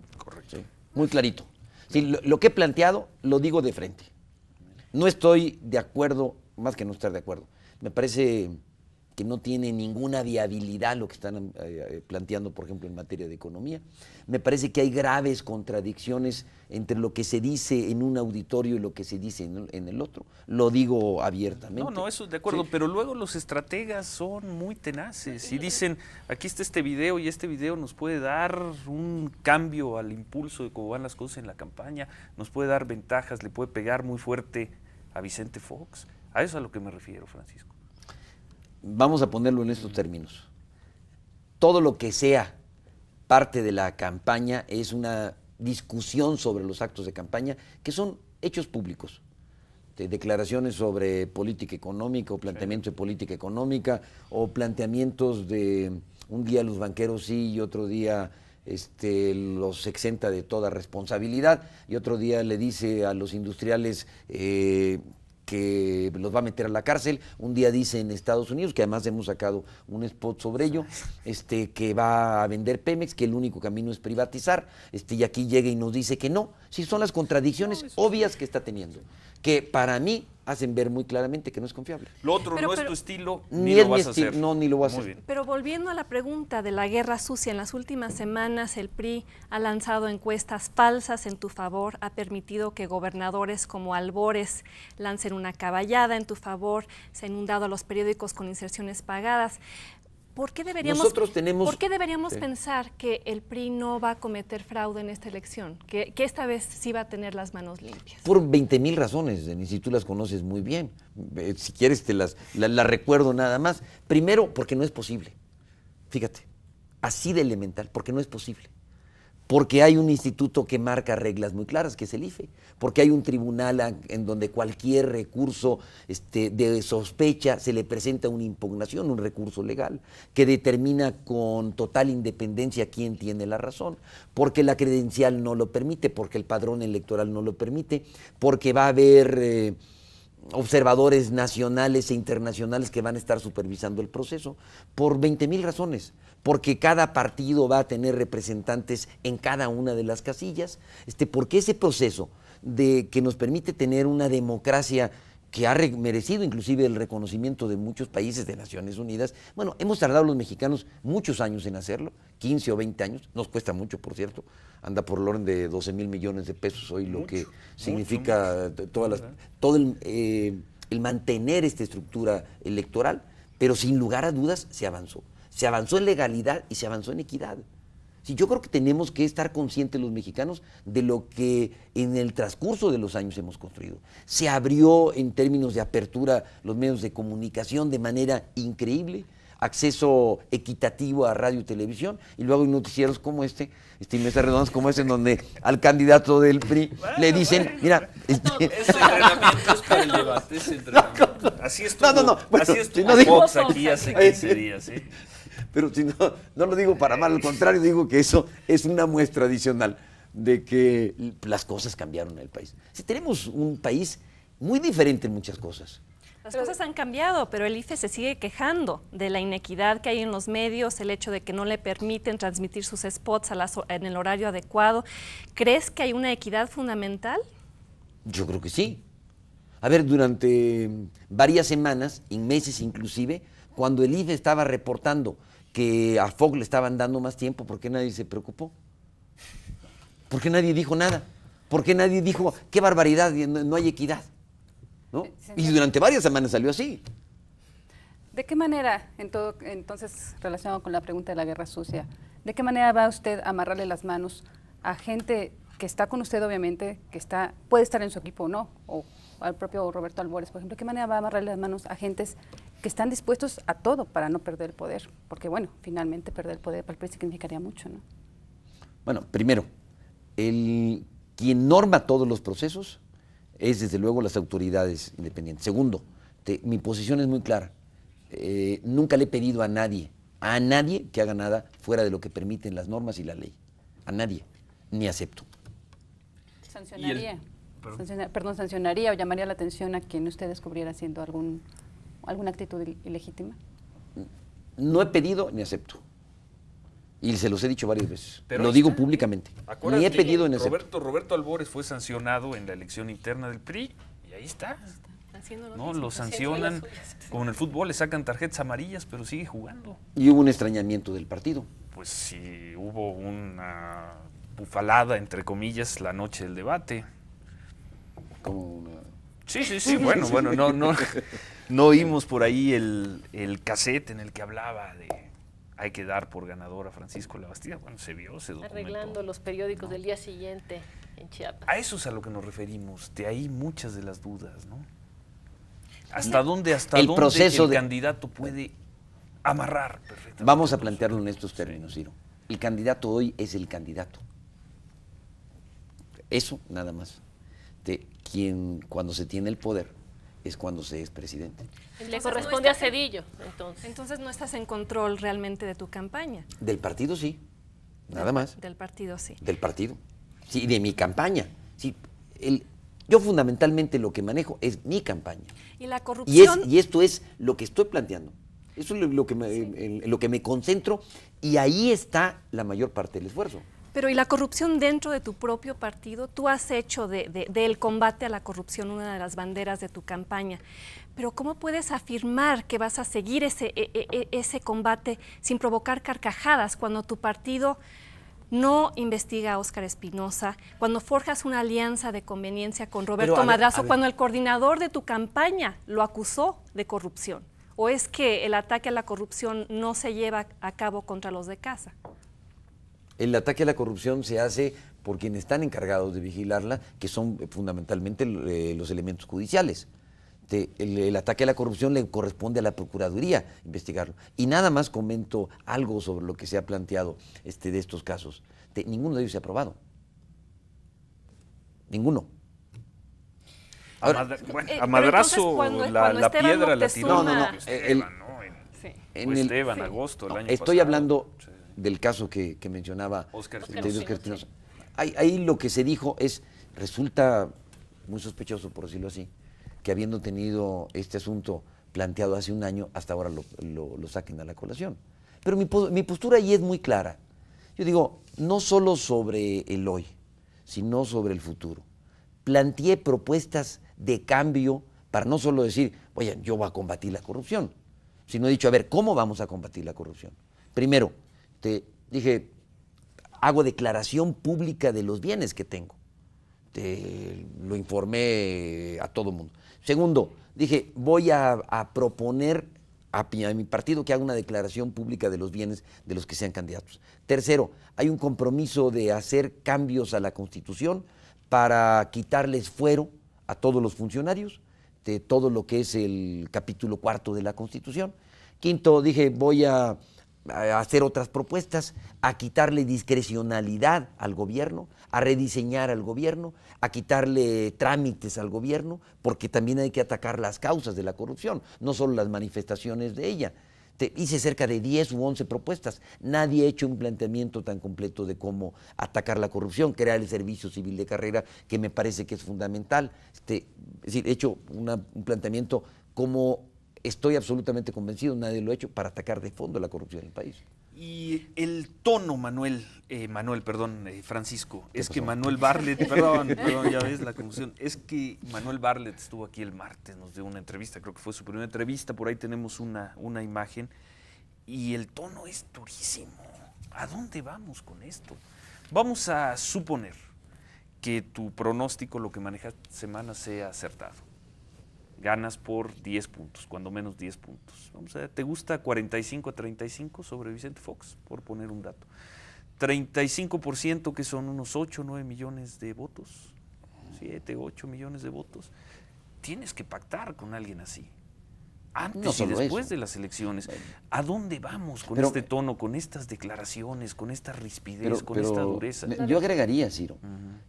muy clarito. si lo, que he planteado lo digo de frente. No estoy de acuerdo, más que no estar de acuerdo. Me parece que no tiene ninguna viabilidad lo que están eh, eh, planteando, por ejemplo, en materia de economía. Me parece que hay graves contradicciones entre lo que se dice en un auditorio y lo que se dice en, el otro. Lo digo abiertamente. No, no, eso de acuerdo, pero luego los estrategas son muy tenaces y dicen, aquí está este video y este video nos puede dar un cambio al impulso de cómo van las cosas en la campaña, nos puede dar ventajas, le puede pegar muy fuerte a Vicente Fox. A eso es a lo que me refiero, Francisco vamos a ponerlo en estos términos. Todo lo que sea parte de la campaña es una discusión sobre los actos de campaña que son hechos públicos. De declaraciones sobre política económica o planteamientos de política económica o planteamientos de un día los banqueros sí y otro día este, los exenta de toda responsabilidad y otro día le dice a los industriales eh, que los va a meter a la cárcel. Un día dice en Estados Unidos, que además hemos sacado un spot sobre ello, este, que va a vender Pemex, que el único camino es privatizar, este, y aquí llega y nos dice que no. Sí, son las contradicciones obvias que está teniendo que para mí hacen ver muy claramente que no es confiable. Lo otro no es tu estilo, ni, lo vas a hacer. No, ni lo a Pero volviendo a la pregunta de la guerra sucia, en las últimas semanas el PRI ha lanzado encuestas falsas en tu favor, ha permitido que gobernadores como Albores lancen una caballada en tu favor, se han inundado los periódicos con inserciones pagadas. ¿Por qué deberíamos, deberíamos pensar que el PRI no va a cometer fraude en esta elección? Que, esta vez sí va a tener las manos limpias. Por 20 mil razones, ni si tú las conoces muy bien. Eh, si quieres, te las recuerdo nada más. Primero, porque no es posible. Fíjate, así de elemental, porque no es posible porque hay un instituto que marca reglas muy claras, que es el IFE, porque hay un tribunal en donde cualquier recurso este, de sospecha se le presenta una impugnación, un recurso legal, que determina con total independencia quién tiene la razón, porque la credencial no lo permite, porque el padrón electoral no lo permite, porque va a haber... Eh, observadores nacionales e internacionales que van a estar supervisando el proceso, por 20 mil razones, porque cada partido va a tener representantes en cada una de las casillas, este, porque ese proceso de, que nos permite tener una democracia que ha merecido inclusive el reconocimiento de muchos países de Naciones Unidas. Bueno, hemos tardado los mexicanos muchos años en hacerlo, 15 o 20 años, nos cuesta mucho, por cierto, anda por el orden de 12 mil millones de pesos hoy, lo que significa todas todo eh, el mantener esta estructura electoral, pero sin lugar a dudas se avanzó. Se avanzó en legalidad y se avanzó en equidad. Si yo creo que tenemos que estar conscientes los mexicanos de lo que en el transcurso de los años hemos construido. Se abrió en términos de apertura los medios de comunicación de manera increíble, acceso equitativo a radio y televisión, y luego hay noticieros como este, este redondas como este, en donde al candidato del PRI le dicen, mira, ese entrenamiento es para el debate, ese entrenamiento. Así estuvo, no, no, no. así Fox aquí hace 15 días, ¿sí? ¿eh? pero si no, no lo digo para mal, al contrario, digo que eso es una muestra adicional de que las cosas cambiaron en el país. Si tenemos un país muy diferente en muchas cosas. Las cosas han cambiado, pero el IFE se sigue quejando de la inequidad que hay en los medios, el hecho de que no le permiten transmitir sus spots en el horario adecuado. ¿Crees que hay una equidad fundamental? Yo creo que sí. A ver, durante varias semanas, en meses inclusive, cuando el IFE estaba reportando que a Fogg le estaban dando más tiempo, ¿por qué nadie se preocupó? ¿Por qué nadie dijo nada? ¿Por qué nadie dijo, qué barbaridad, no, hay equidad? Eh, y durante varias semanas salió así. ¿De qué manera, en todo, entonces, relacionado con la pregunta de la guerra sucia, ¿de qué manera va usted a amarrarle las manos a gente que está con usted, obviamente, que está, puede estar en su equipo o no, o al propio Roberto Albores, por ejemplo, ¿de qué manera va a amarrarle las manos a agentes que están dispuestos a todo para no perder el poder, porque bueno, finalmente perder el poder para el presidente significaría mucho, ¿no? Bueno, primero, el, quien norma todos los procesos es desde luego las autoridades independientes. Segundo, mi posición es muy clara. Eh, nunca le he pedido a nadie, a nadie que haga nada fuera de lo que permiten las normas y la ley. A nadie, ni acepto. Sancionaría. perdón, sancionaría o llamaría la atención a quien usted descubriera haciendo algún alguna actitud ilegítima? No he pedido ni acepto. Y se los he dicho varias veces. Pero lo digo públicamente. Ni he pedido ni acepto. Roberto, Roberto Albores fue sancionado en la elección interna del PRI y ahí está. no, lo sancionan. con el fútbol le sacan tarjetas amarillas, pero sigue jugando. Y hubo un extrañamiento del partido. Pues sí, hubo una bufalada, entre comillas, la noche del debate. Como Sí, sí, sí, bueno, bueno, no, no. no oímos por ahí el, el cassette en el que hablaba de hay que dar por ganador a Francisco Labastida. Bueno, se vio, se Arreglando los periódicos del día siguiente en Chiapas. A eso es a lo que nos referimos. De ahí muchas de las dudas, ¿no? ¿Hasta dónde, hasta el dónde proceso el de... candidato puede amarrar Vamos a plantearlo en estos términos, Ciro. El candidato hoy es el candidato. Eso, nada más. De quien, cuando se tiene el poder, es cuando se es presidente. Le corresponde a Cedillo, entonces. Entonces no estás en control realmente de tu campaña. Del partido sí, nada más. Del partido sí. Del partido. Sí, de mi campaña. Sí, yo fundamentalmente lo que manejo es mi campaña. Y la corrupción. Y, esto es lo que estoy planteando. Eso es lo, que lo que me concentro y ahí está la mayor parte del esfuerzo. Pero ¿y la corrupción dentro de tu propio partido? Tú has hecho del combate a la corrupción una de las banderas de tu campaña. Pero ¿cómo puedes afirmar que vas a seguir ese, e, e, e, ese combate sin provocar carcajadas cuando tu partido no investiga a Óscar Espinosa, cuando forjas una alianza de conveniencia con Roberto Madrazo, cuando el coordinador de tu campaña lo acusó de corrupción? ¿O es que el ataque a la corrupción no se lleva a cabo contra los de casa? El ataque a la corrupción se hace por quienes están encargados de vigilarla, que son eh, fundamentalmente eh, los elementos judiciales. el, ataque a la corrupción le corresponde a la Procuraduría investigarlo. Y nada más comento algo sobre lo que se ha planteado este, de estos casos. ninguno de ellos se ha aprobado. Ninguno. Ahora, eh, a, madrazo la, piedra No, no, no. en Esteban, agosto, Estoy hablando del caso que, mencionaba Oscar, Ahí, lo que se dijo es, resulta muy sospechoso, por decirlo así, que habiendo tenido este asunto planteado hace un año, hasta ahora lo, saquen a la colación. Pero mi, mi, postura ahí es muy clara. Yo digo, no solo sobre el hoy, sino sobre el futuro. Planteé propuestas de cambio para no solo decir, oye, yo voy a combatir la corrupción, sino he dicho, a ver, ¿cómo vamos a combatir la corrupción? Primero, te este, dije, hago declaración pública de los bienes que tengo. Te, lo informé a todo el mundo. Segundo, dije, voy a, proponer a, a, mi partido que haga una declaración pública de los bienes de los que sean candidatos. Tercero, hay un compromiso de hacer cambios a la Constitución para quitarles fuero a todos los funcionarios de todo lo que es el capítulo cuarto de la Constitución. Quinto, dije, voy a hacer otras propuestas, a quitarle discrecionalidad al gobierno, a rediseñar al gobierno, a quitarle trámites al gobierno, porque también hay que atacar las causas de la corrupción, no solo las manifestaciones de ella. Te hice cerca de 10 u 11 propuestas. Nadie ha hecho un planteamiento tan completo de cómo atacar la corrupción, crear el servicio civil de carrera, que me parece que es fundamental. Este, es decir, he hecho un planteamiento como estoy absolutamente convencido, nadie lo ha hecho, para atacar de fondo la corrupción en el país. Y el tono, Manuel, eh, Manuel, perdón, eh, Francisco, es que Manuel Barlet, perdón, ya ves la confusión, es que Manuel Barlet estuvo aquí el martes, nos dio una entrevista, creo que fue su primera entrevista, por ahí tenemos una, una imagen, y el tono es durísimo. ¿A dónde vamos con esto? Vamos a suponer que tu pronóstico, lo que manejas semana, sea acertado ganas por 10 puntos, cuando menos 10 puntos. Vamos ¿te gusta 45 a 35 sobre Vicente Fox? Por poner un dato. 35% que son unos 8 o 9 millones de votos, 7, 8 millones de votos. Tienes que pactar con alguien así. Antes y después de las elecciones. ¿A dónde vamos con este tono, con estas declaraciones, con esta rispidez, con esta dureza? yo agregaría, Ciro,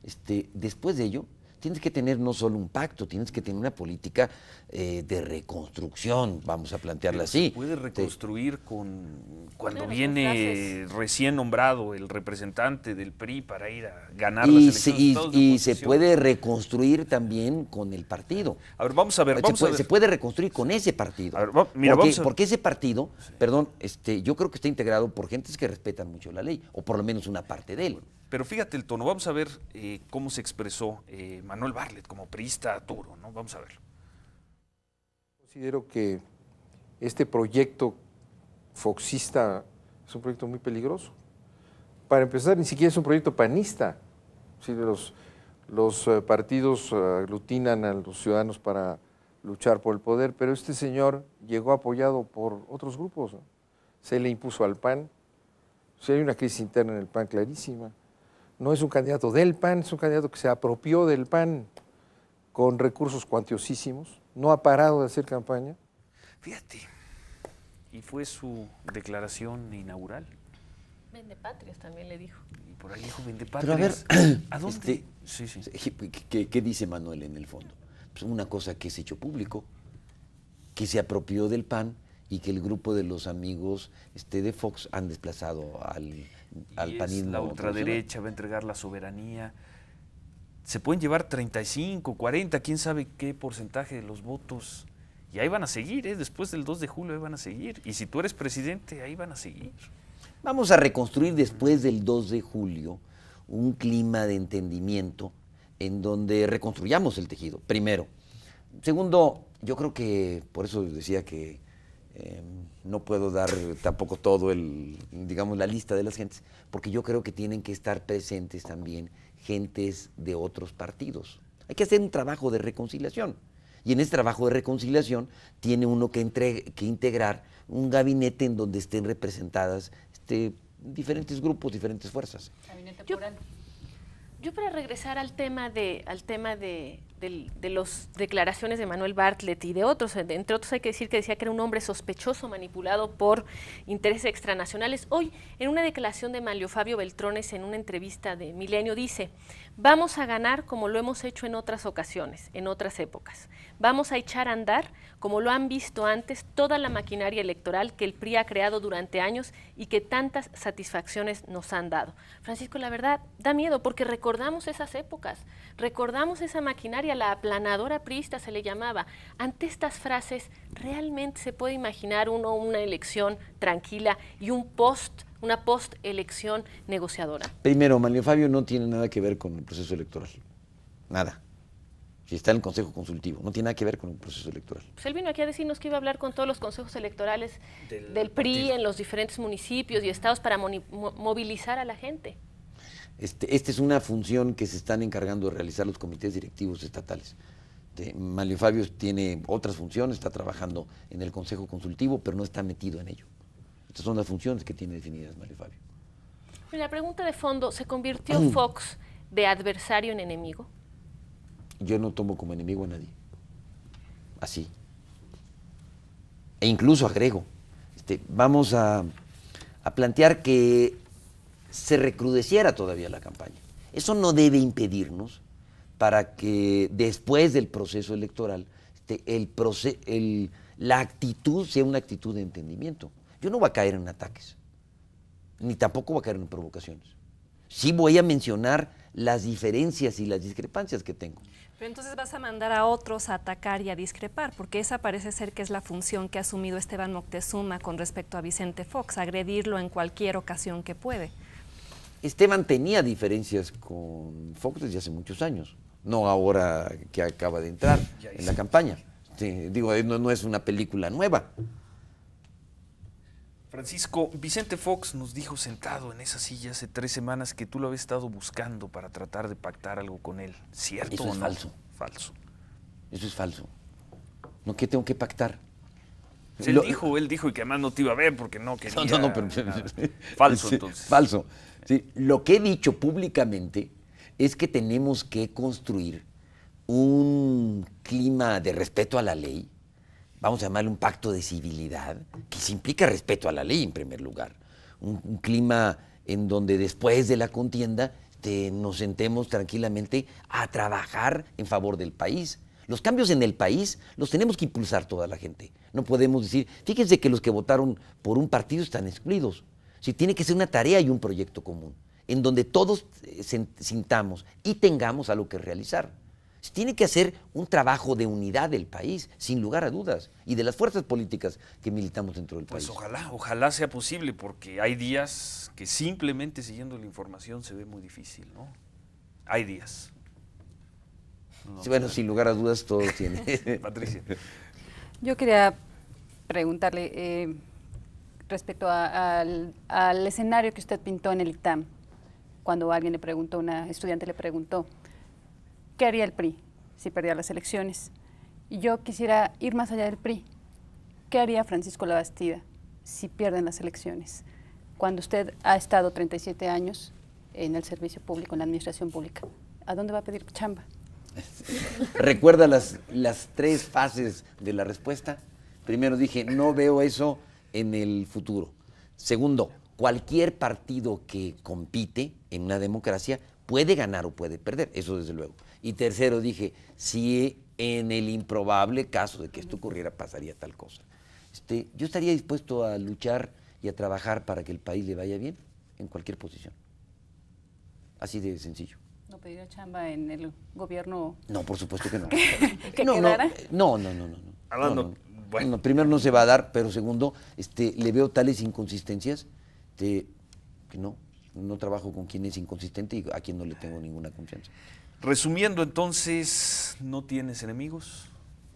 este, después de ello, tienes que tener no solo un pacto, tienes que tener una política eh, de reconstrucción, vamos a plantearla así. Se puede reconstruir con cuando viene recién nombrado el representante del PRI para ir a ganar las elecciones. y, se puede reconstruir también con el partido. A ver, vamos a ver. se, puede, reconstruir con ese partido. A porque, ese partido, perdón, este, yo creo que está integrado por gentes que respetan mucho la ley, o por lo menos una parte de él. Pero fíjate el tono, vamos a ver eh, cómo se expresó eh, Manuel Barlet como priista duro, ¿no? Vamos a verlo. Considero que este proyecto foxista es un proyecto muy peligroso. Para empezar, ni siquiera es un proyecto panista. Si los, los eh, partidos aglutinan a los ciudadanos para luchar por el poder, pero este señor llegó apoyado por otros grupos. Se le impuso al PAN. si hay una crisis interna en el PAN clarísima no es un candidato del PAN, es un candidato que se apropió del PAN con recursos cuantiosísimos, no ha parado de hacer campaña. Fíjate, y fue su declaración inaugural. Vendepatrias también le dijo. Y por ahí dijo Vendepatrias. Pero a ver, ¿a dónde? Este, sí, sí. ¿qué, dice Manuel en el fondo? Pues una cosa que es hecho público, que se apropió del PAN y que el grupo de los amigos este, de Fox han desplazado al al panismo. La ultraderecha va a entregar la soberanía. Se pueden llevar 35, 40, quién sabe qué porcentaje de los votos. Y ahí van a seguir, ¿eh? después del 2 de julio ahí van a seguir. Y si tú eres presidente, ahí van a seguir. Vamos a reconstruir después del 2 de julio un clima de entendimiento en donde reconstruyamos el tejido, primero. Segundo, yo creo que, por eso decía que Em, no puedo dar tampoco todo el, digamos, la lista de las gentes, porque yo creo que tienen que estar presentes también gentes de otros partidos. Hay que hacer un trabajo de reconciliación. Y en ese trabajo de reconciliación tiene uno que, entre, que integrar un gabinete en donde estén representadas este, diferentes grupos, diferentes fuerzas. Yo, yo, para regresar al tema de, al tema de, de, las declaraciones de Manuel Bartlett y de otros, eh, entre otros hay que decir que decía que era un hombre sospechoso manipulado por intereses extranacionales. Hoy, en una declaración de Manlio Fabio Beltrones en una entrevista de Milenio, dice, vamos a ganar como lo hemos hecho en otras ocasiones, en otras épocas. Vamos a echar a andar, como lo han visto antes, toda la maquinaria electoral que el PRI ha creado durante años y que tantas satisfacciones nos han dado. Francisco, la verdad, da miedo porque recordamos esas épocas, recordamos esa maquinaria la aplanadora priista se le llamaba. Ante estas frases, ¿realmente se puede imaginar uno una elección tranquila y un post, una post-elección negociadora? Primero, Manuel Fabio no tiene nada que ver con el proceso electoral. Nada. Si está en el Consejo Consultivo, no tiene nada que ver con el proceso electoral. Pues él vino aquí a decirnos que iba a hablar con todos los consejos electorales del, PRI en los diferentes municipios y estados para movilizar a la gente. Este, esta es una función que se están encargando de realizar los comités directivos estatales. De, Mario Fabio tiene otras funciones, está trabajando en el Consejo Consultivo, pero no está metido en ello. Estas son las funciones que tiene definidas Mario Fabio. Pues la pregunta de fondo, ¿se convirtió Fox de adversario en enemigo? Yo no tomo como enemigo a nadie. Así. E incluso agrego, este, vamos a plantear que se recrudeciera todavía la campaña. Eso no debe impedirnos para que después del proceso electoral este, el la actitud sea una actitud de entendimiento. Yo no voy a caer en ataques, ni tampoco voy a caer en provocaciones. Sí voy a mencionar las diferencias y las discrepancias que tengo. Pero entonces vas a mandar a otros a atacar y a discrepar, porque esa parece ser que es la función que ha asumido Esteban Moctezuma con respecto a Vicente Fox, agredirlo en cualquier ocasión que puede. Esteban tenía diferencias con Fox desde hace muchos años, no ahora que acaba de entrar en la campaña. digo, eh, no, es una película nueva. Francisco, Vicente Fox nos dijo sentado en esa silla hace tres semanas que tú lo habías estado buscando para tratar de pactar algo con él. ¿Cierto o no? falso. Falso. Eso es falso. ¿No que tengo que pactar? él lo, dijo, él dijo y que además no te iba a ver porque no quería. No, no, no, pero. Falso, entonces. Falso. Lo que he dicho públicamente es que tenemos que construir un clima de respeto a la ley, vamos a llamarle un pacto de civilidad, que se implica respeto a la ley en primer lugar, un, clima en donde después de la contienda nos sentemos tranquilamente a trabajar en favor del país. Los cambios en el país los tenemos que impulsar toda la gente. No podemos decir, fíjense que los que votaron por un partido están excluidos. Si tiene que ser una tarea y un proyecto común, en donde todos eh, sintamos y tengamos algo que realizar. tiene que hacer un trabajo de unidad del país, sin lugar a dudas, y de las fuerzas políticas que militamos dentro del pues país. Pues ojalá, ojalá sea posible, porque hay días que simplemente siguiendo la información se ve muy difícil, ¿no? Hay días. bueno, sin lugar a dudas todo tiene... Patricia. Yo quería preguntarle, eh, respecto al, escenario que usted pintó en el ITAM, cuando alguien le preguntó, una estudiante le preguntó, ¿qué haría el PRI si perdía las elecciones? Y yo quisiera ir más allá del PRI. ¿Qué haría Francisco Labastida si pierden las elecciones? Cuando usted ha estado 37 años en el servicio público, en la administración pública, ¿a dónde va a pedir chamba? ¿Recuerda las tres fases de la respuesta? Primero dije, no veo eso en el futuro. Segundo, cualquier partido que compite en una democracia puede ganar o puede perder, eso desde luego. Y tercero, dije, si en el improbable caso de que esto ocurriera pasaría tal cosa, este, yo estaría dispuesto a luchar y a trabajar para que el país le vaya bien en cualquier posición. Así de sencillo. ¿No pediría chamba en el gobierno? No, por supuesto que no. ¿Que, no, no, no, no, Hablando, no, no bueno, primero no se va a dar, pero segundo, este, le veo tales inconsistencias de que no, no trabajo con quien es inconsistente y a quien no le tengo ninguna confianza. Resumiendo entonces, ¿no tienes enemigos?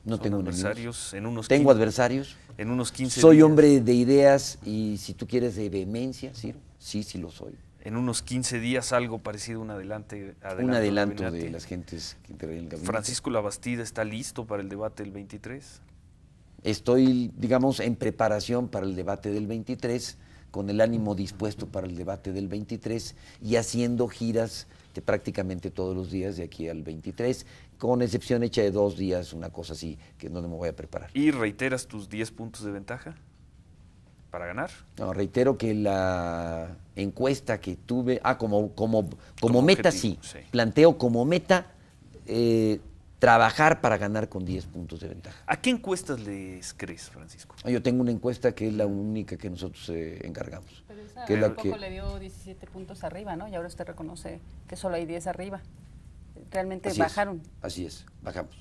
No tengo adversarios. En unos tengo adversarios. En unos 15 Soy hombre de ideas y si tú quieres de vehemencia, sí, sí lo soy. En unos 15 días algo parecido un adelante. un adelanto de las gentes que el Francisco Labastida está listo para el debate el 23. Estoy, digamos, en preparación para el debate del 23, con el ánimo dispuesto para el debate del 23 y haciendo giras prácticamente todos los días de aquí al 23, con excepción hecha de dos días, una cosa así, que no me voy a preparar. ¿Y reiteras tus 10 puntos de ventaja para ganar? No, reitero que la encuesta que tuve, ah, como, como, como, meta sí, planteo como meta eh, trabajar para ganar con 10 puntos de ventaja. ¿A qué encuestas les crees, Francisco? Ah, yo tengo una encuesta que es la única que nosotros eh, encargamos. Pero esa que poco le dio 17 puntos arriba, ¿no? Y ahora usted reconoce que solo hay 10 arriba. Realmente bajaron. así es, bajamos.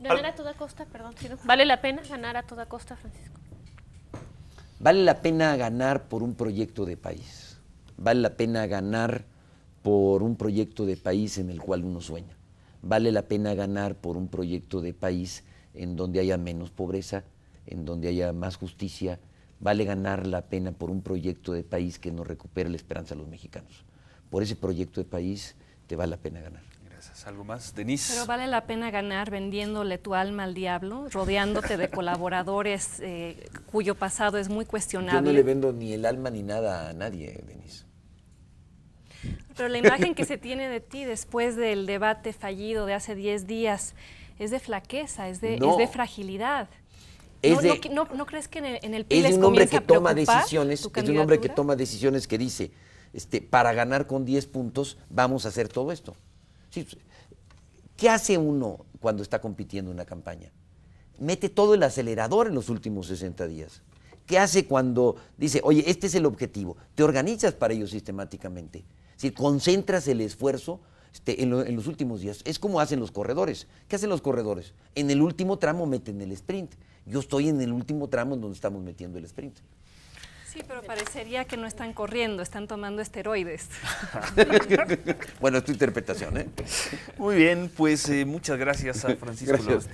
¿Ganar a toda costa, perdón? ¿Vale la pena ganar a toda costa, Francisco? Vale la pena ganar por un proyecto de país. Vale la pena ganar por un proyecto de país en el cual uno sueña vale la pena ganar por un proyecto de país en donde haya menos pobreza, en donde haya más justicia, vale ganar la pena por un proyecto de país que nos recupere la esperanza a los mexicanos. Por ese proyecto de país te vale la pena ganar. Gracias. ¿Algo más, Denise? Pero vale la pena ganar vendiéndole tu alma al diablo, rodeándote de colaboradores eh, cuyo pasado es muy cuestionable. Yo no le vendo ni el alma ni nada a nadie, Denise. Pero la imagen que se tiene de ti después del debate fallido de hace 10 días es de flaqueza, es de, fragilidad. no, crees que en el, en el es un hombre que toma decisiones, es un hombre que toma decisiones que dice, este, para ganar con 10 puntos vamos a hacer todo esto. Pues, ¿Qué hace uno cuando está compitiendo una campaña? Mete todo el acelerador en los últimos 60 días. ¿Qué hace cuando dice, oye, este es el objetivo? Te organizas para ello sistemáticamente. Si concentras el esfuerzo este, en, los últimos días. Es como hacen los corredores. ¿Qué hacen los corredores? En el último tramo meten el sprint. Yo estoy en el último tramo en donde estamos metiendo el sprint. Sí, pero parecería que no están corriendo, están tomando esteroides. bueno, es tu interpretación, ¿eh? Muy bien, pues eh, muchas gracias a Francisco gracias.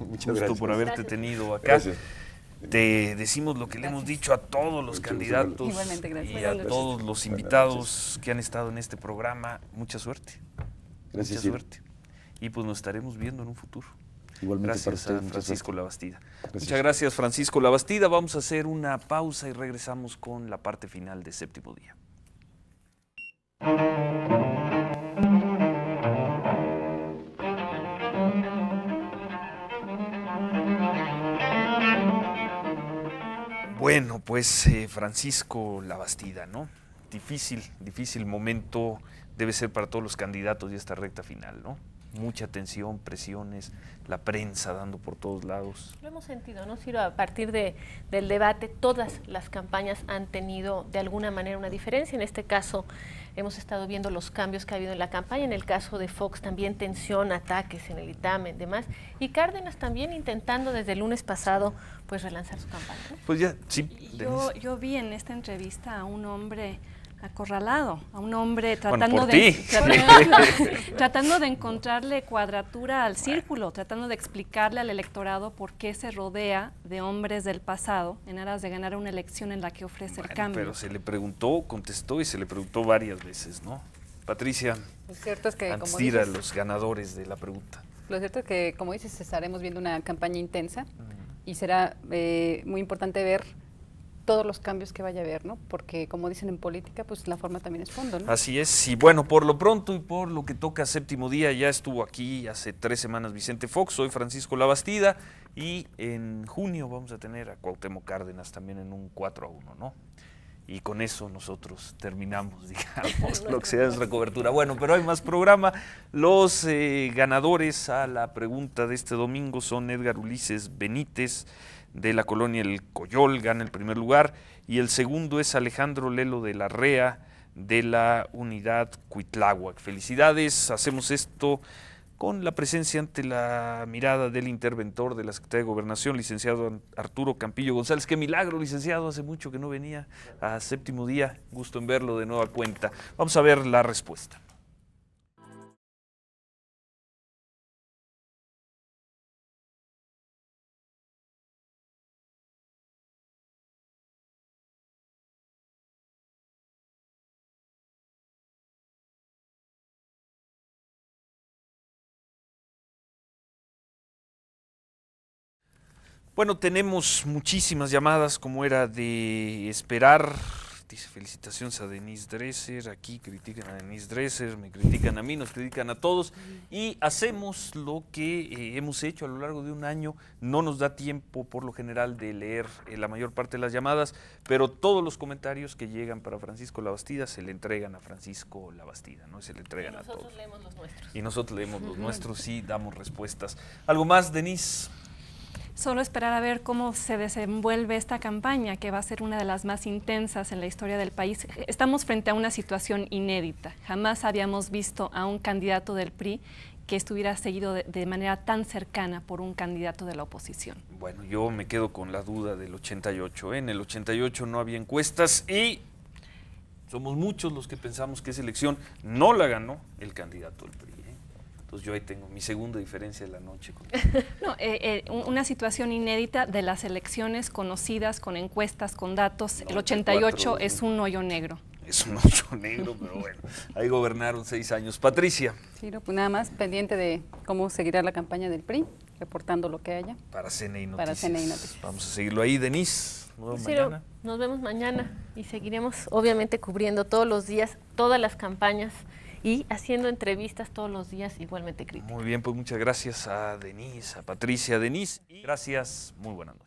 Muchas gracias. por haberte tenido acá. Gracias. Te decimos lo que le hemos dicho a todos los candidatos y a todos los invitados que han estado en este programa. Mucha suerte. Gracias. Mucha suerte. Y pues nos estaremos viendo en un futuro. Igualmente gracias a Francisco Labastida. Muchas gracias Francisco Labastida. Vamos a hacer una pausa y regresamos con la parte final de séptimo día. bueno, pues eh, Francisco Lavastida, ¿no? Difícil, difícil momento debe ser para todos los candidatos de esta recta final, ¿no? Mucha tensión, presiones, la prensa dando por todos lados. Lo hemos sentido, ¿no, Ciro? A partir de, del debate, todas las campañas han tenido de alguna manera una diferencia. En este caso, hemos estado viendo los cambios que ha habido en la campaña. En el caso de Fox también tensión, ataques en el Itamen, demás. Y Cárdenas también intentando desde el lunes pasado pues, relanzar su campaña. Pues ya, sí. Yo, yo vi en esta entrevista a un hombre acorralado, a un hombre tratando de tratando, de encontrarle cuadratura al círculo, tratando de explicarle al electorado por qué se rodea de hombres del pasado en aras de ganar una elección en la que ofrece el cambio. Pero se le preguntó, contestó y se le preguntó varias veces, ¿no? Patricia, lo cierto que como a los ganadores de la pregunta. Lo cierto es que, como dices, estaremos viendo una campaña intensa y será eh, muy importante ver todos los cambios que vaya a haber, ¿no? Porque como dicen en política, pues la forma también es fondo, ¿no? Así es, y bueno, por lo pronto y por lo que toca séptimo día, ya estuvo aquí hace tres semanas Vicente Fox, soy Francisco Labastida, y en junio vamos a tener a Cuauhtémoc Cárdenas también en un 4 a 1, ¿no? Y con eso nosotros terminamos, digamos, lo que sea de nuestra cobertura. Bueno, pero hay más programa. Los eh, ganadores a la pregunta de este domingo son Edgar Ulises Benítez de la colonia El Coyol, gana el primer lugar. Y el segundo es Alejandro Lelo de la REA de la unidad Cuitláhuac. Felicidades, hacemos esto con la presencia ante la mirada del interventor de la Secretaría de Gobernación, licenciado Arturo Campillo González. Qué milagro, licenciado, hace mucho que no venía a séptimo día, gusto en verlo de nueva cuenta. Vamos a ver la respuesta. Bueno, tenemos muchísimas llamadas, como era de esperar. Dice felicitaciones a Denise Dresser. Aquí critican a Denise Dresser, me critican a mí, nos critican a todos. Y hacemos lo que eh, hemos hecho a lo largo de un año. No nos da tiempo, por lo general, de leer eh, la mayor parte de las llamadas, pero todos los comentarios que llegan para Francisco Labastida se le entregan a Francisco Labastida, ¿no? Se le entregan a todos. Y nosotros leemos los nuestros. Y nosotros leemos los nuestros y damos respuestas. ¿Algo más, Denise? solo esperar a ver cómo se desenvuelve esta campaña, que va a ser una de las más intensas en la historia del país. Estamos frente a una situación inédita. Jamás habíamos visto a un candidato del PRI que estuviera seguido de, manera tan cercana por un candidato de la oposición. Bueno, yo me quedo con la duda del 88. ¿eh? En el 88 no había encuestas y somos muchos los que pensamos que esa elección no la ganó el candidato del PRI. Pues yo ahí tengo mi segunda diferencia de la noche. no, eh, eh, una situación inédita de las elecciones conocidas con encuestas, con datos. el 88 es un hoyo negro. Es un hoyo negro, pero bueno, ahí gobernaron seis años. Patricia. Sí, pues nada más pendiente de cómo seguirá la campaña del PRI, reportando lo que haya. Para CNI Noticias. Para Vamos a seguirlo ahí, Denise. Nos nos vemos mañana y seguiremos obviamente cubriendo todos los días todas las campañas y haciendo entrevistas todos los días igualmente críticas. Muy bien, pues muchas gracias a Denise, a Patricia. Denise, gracias, muy buenas noches.